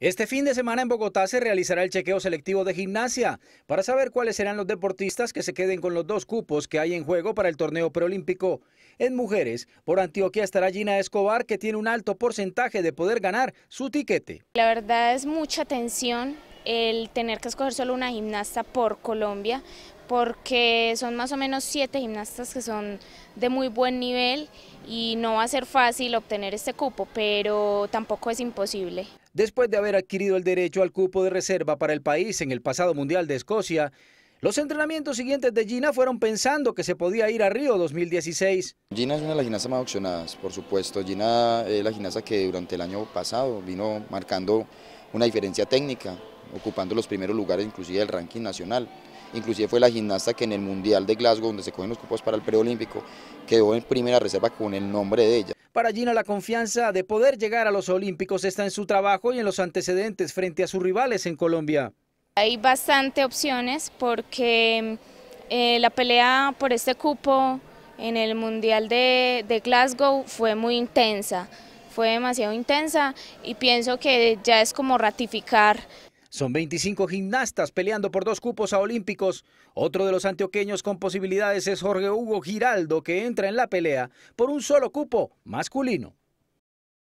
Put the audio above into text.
Este fin de semana en Bogotá se realizará el chequeo selectivo de gimnasia para saber cuáles serán los deportistas que se queden con los dos cupos que hay en juego para el torneo preolímpico. En mujeres, por Antioquia estará Gina Escobar, que tiene un alto porcentaje de poder ganar su tiquete. La verdad es mucha tensión el tener que escoger solo una gimnasta por Colombia, porque son más o menos siete gimnastas que son de muy buen nivel y no va a ser fácil obtener este cupo, pero tampoco es imposible después de haber adquirido el derecho al cupo de reserva para el país en el pasado Mundial de Escocia, los entrenamientos siguientes de Gina fueron pensando que se podía ir a Río 2016. Gina es una de las gimnastas más opcionadas, por supuesto. Gina es la gimnasta que durante el año pasado vino marcando una diferencia técnica, ocupando los primeros lugares inclusive del ranking nacional. Inclusive fue la gimnasta que en el Mundial de Glasgow, donde se cogen los cupos para el preolímpico, quedó en primera reserva con el nombre de ella. Para Gina la confianza de poder llegar a los Olímpicos está en su trabajo y en los antecedentes frente a sus rivales en Colombia. Hay bastante opciones porque eh, la pelea por este cupo en el Mundial de, de Glasgow fue muy intensa, fue demasiado intensa y pienso que ya es como ratificar son 25 gimnastas peleando por dos cupos a Olímpicos. Otro de los antioqueños con posibilidades es Jorge Hugo Giraldo, que entra en la pelea por un solo cupo masculino.